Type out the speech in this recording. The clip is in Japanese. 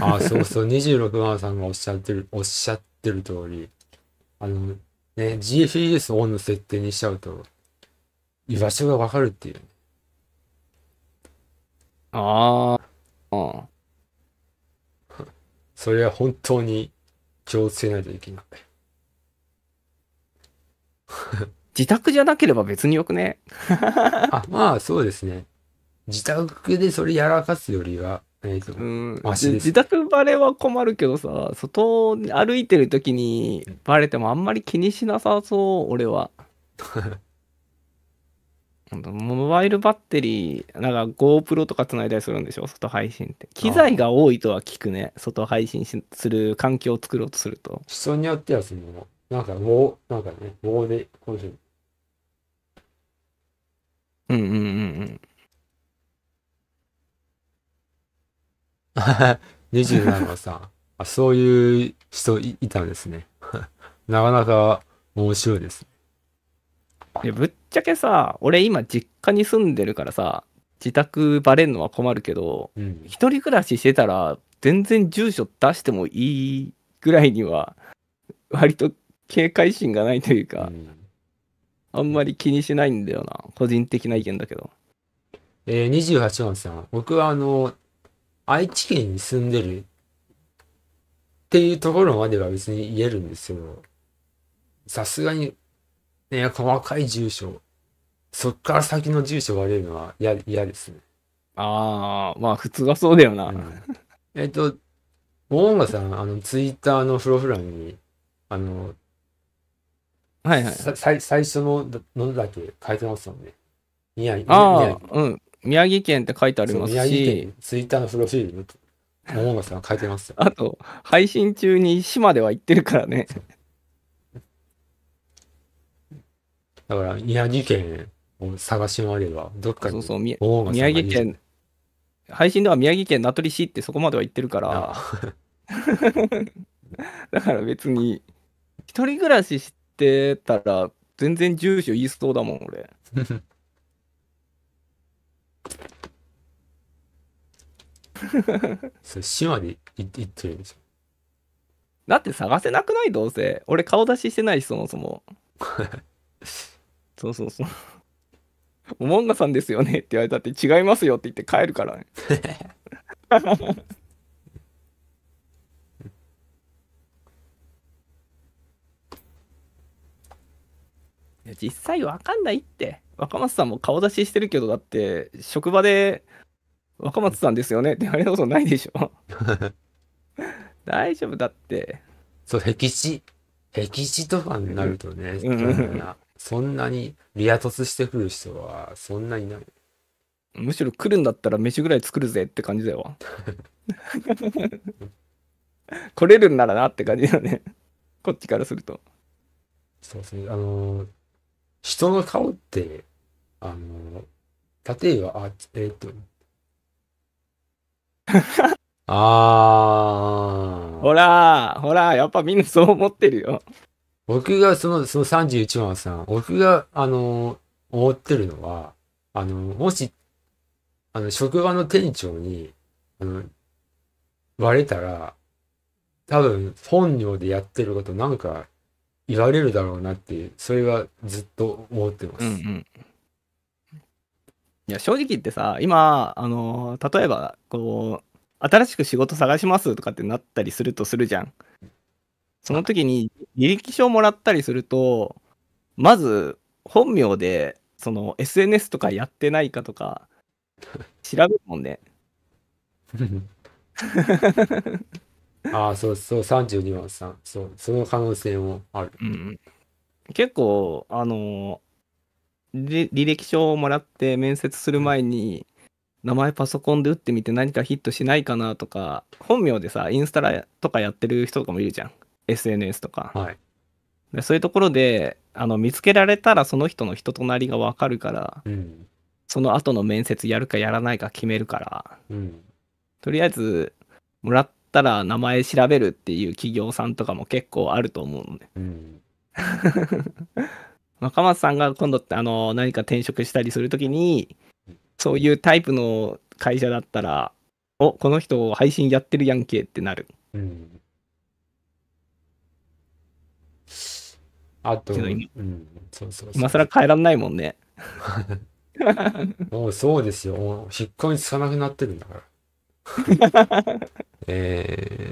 ああ、そうそう、26番さんがおっしゃってる、おっしゃってる通り、あの、ね、GFES オンの設定にしちゃうと、居場所がわかるっていう。ああ、うん。それは本当に気をつけないといけない。自宅じゃなければ別によくね。あ、まあそうですね。自宅でそれやらかすよりは、えー、うん、自宅バレは困るけどさ外歩いてる時にバレてもあんまり気にしなさそう俺は モバイルバッテリーなんか GoPro とかつないだりするんでしょ外配信って機材が多いとは聞くね外配信する環境を作ろうとすると人によってはそのなんかもうなんかねもうで今うんうんうんうん27 のさ、あそういう人いたんですね。なかなか面白いですいやぶっちゃけさ、俺今実家に住んでるからさ、自宅バレんのは困るけど、うん、一人暮らししてたら全然住所出してもいいぐらいには、割と警戒心がないというか、うん、あんまり気にしないんだよな。個人的な意見だけど。えー、28番さん、僕はあの、愛知県に住んでるっていうところまでは別に言えるんですけど、さすがに、ね、細かい住所、そっから先の住所が出るのは嫌ですね。ああ、まあ普通はそうだよな。うん、えっと、大岡さん、あの、ツイッターのフロフランに、あの、はいはい。最最初の、のだけ書いてますもんね。宮城。ああ、うん。宮城県って書いてありますし、宮城県ツイッターのプロフィール、桃野さんは書いてますよ。あと、配信中に島では行ってるからね。だから、宮城県を探し回れば、どっかにそうそう宮城県、配信では宮城県名取市ってそこまでは行ってるから、だから別に、一人暮らししてたら、全然住所言いそうだもん、俺。それ島で行ってるんですよだって探せなくないどうせ俺顔出ししてないしそもそも そうそうそうおもんなさんですよねって言われたって違いますよって言って帰るからね 実際わかんないって若松さんも顔出ししてるけどだって職場で若松さんですよねってあれたことないでしょ大丈夫だってそう歴史歴史とかになるとね、そんなにリア突してくる人はそんなにないむしろ来るんだったら飯ぐらい作るぜって感じだよ来れるんならなって感じだねこっちからするとそうですねあのー、人の顔ってあのー、例えばあえっ、ー、と ああ。ほら、ほら、やっぱみんなそう思ってるよ。僕がその、その31番さん、僕が、あの、思ってるのは、あの、もし、あの、職場の店長に、あの、割れたら、多分、本業でやってることなんか言われるだろうなって、それはずっと思ってます。うんうんいや、正直言ってさ、今、あの、例えば、こう、新しく仕事探しますとかってなったりするとするじゃん。その時に履歴書をもらったりすると、まず本名で、その SNS とかやってないかとか、調べるもんね。ああ、そうそう、32万さそう、その可能性もある。うん、結構、あの履歴書をもらって面接する前に、名前パソコンで打ってみて何かヒットしないかなとか、本名でさ、インスタとかやってる人とかもいるじゃん。SNS とか。はい、でそういうところで、あの、見つけられたらその人の人となりがわかるから、うん、その後の面接やるかやらないか決めるから、うん、とりあえず、もらったら名前調べるっていう企業さんとかも結構あると思うのね。うん 若松さんが今度あの何か転職したりするときにそういうタイプの会社だったらおこの人配信やってるやんけってなる、うん、あと、うん、そうそうそう今更変えらんないもんね もうそうですよ引っ込みつかなくなってるんだから え